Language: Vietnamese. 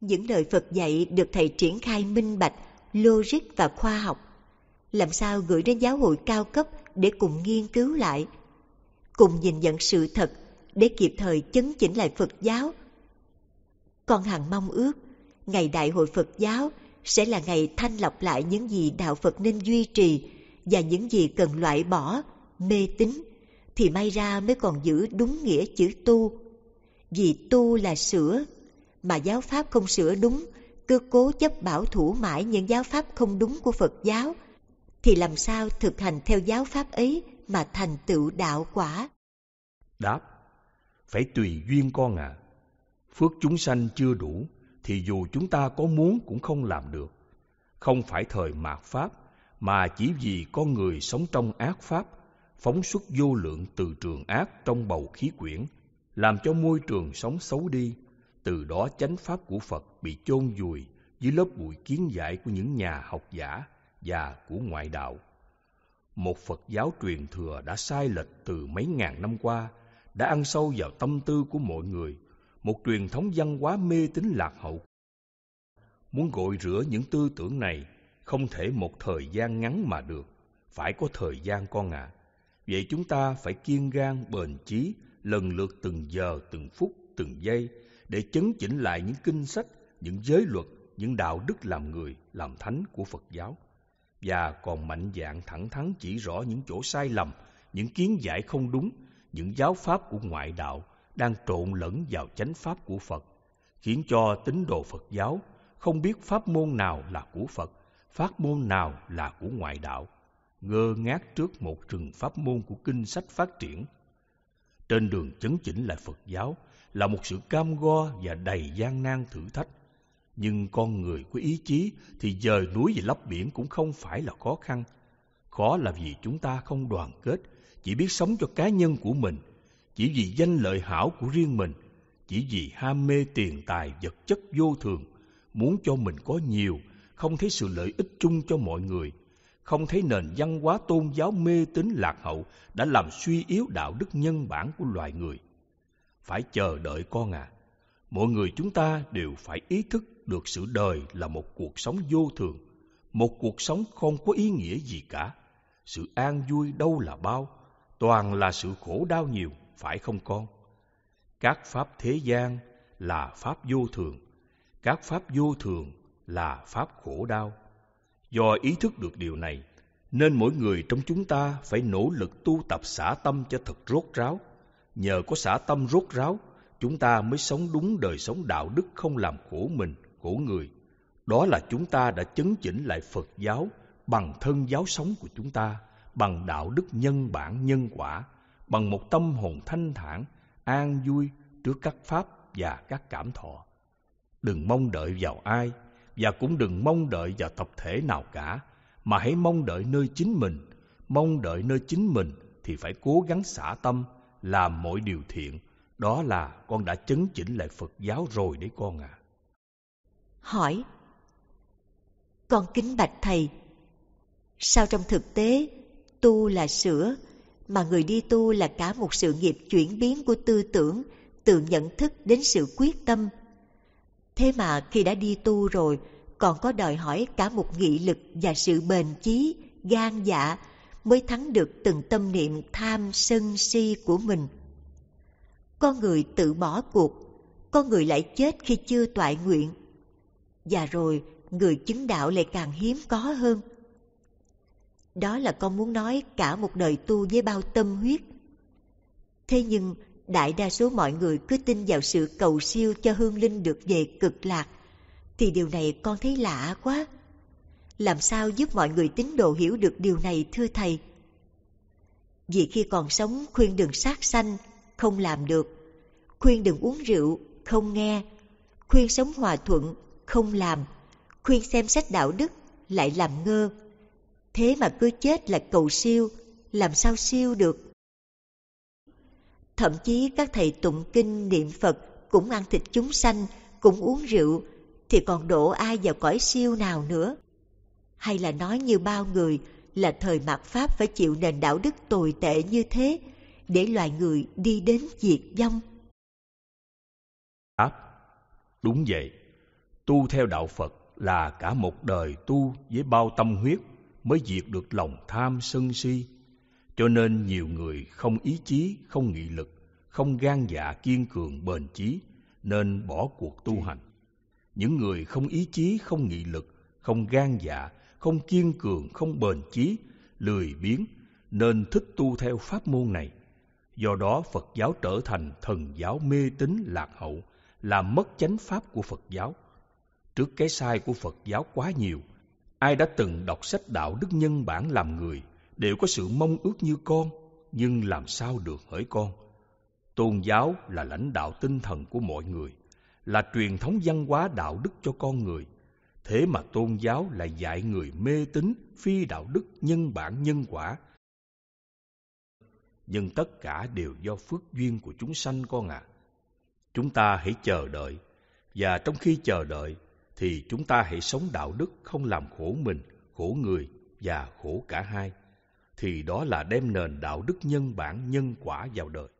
Những lời Phật dạy được thầy triển khai minh bạch, logic và khoa học. Làm sao gửi đến giáo hội cao cấp để cùng nghiên cứu lại, cùng nhìn nhận sự thật để kịp thời chấn chỉnh lại Phật giáo. Con hằng mong ước ngày Đại hội Phật giáo sẽ là ngày thanh lọc lại những gì đạo Phật nên duy trì và những gì cần loại bỏ, mê tín thì may ra mới còn giữ đúng nghĩa chữ tu. Vì tu là sửa, mà giáo pháp không sửa đúng, cứ cố chấp bảo thủ mãi những giáo pháp không đúng của Phật giáo, thì làm sao thực hành theo giáo pháp ấy mà thành tựu đạo quả? Đáp, phải tùy duyên con ạ. À. Phước chúng sanh chưa đủ, thì dù chúng ta có muốn cũng không làm được. Không phải thời mạt Pháp, mà chỉ vì con người sống trong ác Pháp, phóng xuất vô lượng từ trường ác trong bầu khí quyển, làm cho môi trường sống xấu đi, từ đó chánh pháp của Phật bị chôn vùi dưới lớp bụi kiến giải của những nhà học giả và của ngoại đạo. Một Phật giáo truyền thừa đã sai lệch từ mấy ngàn năm qua, đã ăn sâu vào tâm tư của mọi người, một truyền thống văn hóa mê tín lạc hậu. Muốn gội rửa những tư tưởng này không thể một thời gian ngắn mà được, phải có thời gian con ạ. À. Vậy chúng ta phải kiên gan bền chí, lần lượt từng giờ, từng phút, từng giây để chấn chỉnh lại những kinh sách, những giới luật, những đạo đức làm người, làm thánh của Phật giáo và còn mạnh dạn thẳng thắn chỉ rõ những chỗ sai lầm, những kiến giải không đúng, những giáo pháp của ngoại đạo đang trộn lẫn vào chánh pháp của Phật, khiến cho tín đồ Phật giáo không biết pháp môn nào là của Phật, pháp môn nào là của ngoại đạo, ngơ ngác trước một rừng pháp môn của kinh sách phát triển trên đường chấn chỉnh lại Phật giáo là một sự cam go và đầy gian nan thử thách. Nhưng con người có ý chí thì dời núi và lấp biển cũng không phải là khó khăn. Khó là vì chúng ta không đoàn kết, chỉ biết sống cho cá nhân của mình, chỉ vì danh lợi hảo của riêng mình, chỉ vì ham mê tiền tài vật chất vô thường, muốn cho mình có nhiều, không thấy sự lợi ích chung cho mọi người – không thấy nền văn hóa tôn giáo mê tín lạc hậu đã làm suy yếu đạo đức nhân bản của loài người. Phải chờ đợi con à, mọi người chúng ta đều phải ý thức được sự đời là một cuộc sống vô thường, một cuộc sống không có ý nghĩa gì cả. Sự an vui đâu là bao, toàn là sự khổ đau nhiều, phải không con? Các pháp thế gian là pháp vô thường, các pháp vô thường là pháp khổ đau. Do ý thức được điều này, nên mỗi người trong chúng ta phải nỗ lực tu tập xả tâm cho thật rốt ráo. Nhờ có xả tâm rốt ráo, chúng ta mới sống đúng đời sống đạo đức không làm khổ mình, khổ người. Đó là chúng ta đã chấn chỉnh lại Phật giáo bằng thân giáo sống của chúng ta, bằng đạo đức nhân bản nhân quả, bằng một tâm hồn thanh thản, an vui trước các pháp và các cảm thọ. Đừng mong đợi vào ai và cũng đừng mong đợi vào tập thể nào cả, mà hãy mong đợi nơi chính mình. Mong đợi nơi chính mình thì phải cố gắng xả tâm, làm mọi điều thiện. Đó là con đã chấn chỉnh lại Phật giáo rồi đấy con À. Hỏi Con kính bạch Thầy, sao trong thực tế tu là sửa, mà người đi tu là cả một sự nghiệp chuyển biến của tư tưởng, từ nhận thức đến sự quyết tâm, Thế mà khi đã đi tu rồi, còn có đòi hỏi cả một nghị lực và sự bền chí, gan dạ mới thắng được từng tâm niệm tham sân si của mình. Con người tự bỏ cuộc, con người lại chết khi chưa toại nguyện. Và rồi, người chứng đạo lại càng hiếm có hơn. Đó là con muốn nói cả một đời tu với bao tâm huyết. Thế nhưng, đại đa số mọi người cứ tin vào sự cầu siêu cho hương linh được về cực lạc, thì điều này con thấy lạ quá. Làm sao giúp mọi người tín đồ hiểu được điều này thưa Thầy? Vì khi còn sống khuyên đừng sát sanh, không làm được. Khuyên đừng uống rượu, không nghe. Khuyên sống hòa thuận, không làm. Khuyên xem sách đạo đức, lại làm ngơ. Thế mà cứ chết là cầu siêu, làm sao siêu được? Thậm chí các thầy tụng kinh niệm Phật cũng ăn thịt chúng sanh, cũng uống rượu, thì còn đổ ai vào cõi siêu nào nữa? Hay là nói như bao người là thời mạt Pháp phải chịu nền đạo đức tồi tệ như thế để loài người đi đến diệt vong? Đáp, đúng vậy. Tu theo đạo Phật là cả một đời tu với bao tâm huyết mới diệt được lòng tham sân si cho nên nhiều người không ý chí, không nghị lực, không gan dạ kiên cường bền chí, nên bỏ cuộc tu hành. Những người không ý chí, không nghị lực, không gan dạ, không kiên cường, không bền chí, lười biếng, nên thích tu theo pháp môn này. Do đó Phật giáo trở thành thần giáo mê tín lạc hậu, làm mất chánh pháp của Phật giáo. Trước cái sai của Phật giáo quá nhiều, ai đã từng đọc sách đạo đức nhân bản làm người đều có sự mong ước như con, nhưng làm sao được hỡi con? Tôn giáo là lãnh đạo tinh thần của mọi người, là truyền thống văn hóa đạo đức cho con người. Thế mà tôn giáo lại dạy người mê tín, phi đạo đức, nhân bản, nhân quả. Nhưng tất cả đều do phước duyên của chúng sanh con ạ. À. Chúng ta hãy chờ đợi, và trong khi chờ đợi thì chúng ta hãy sống đạo đức không làm khổ mình, khổ người và khổ cả hai thì đó là đem nền đạo đức nhân bản nhân quả vào đời.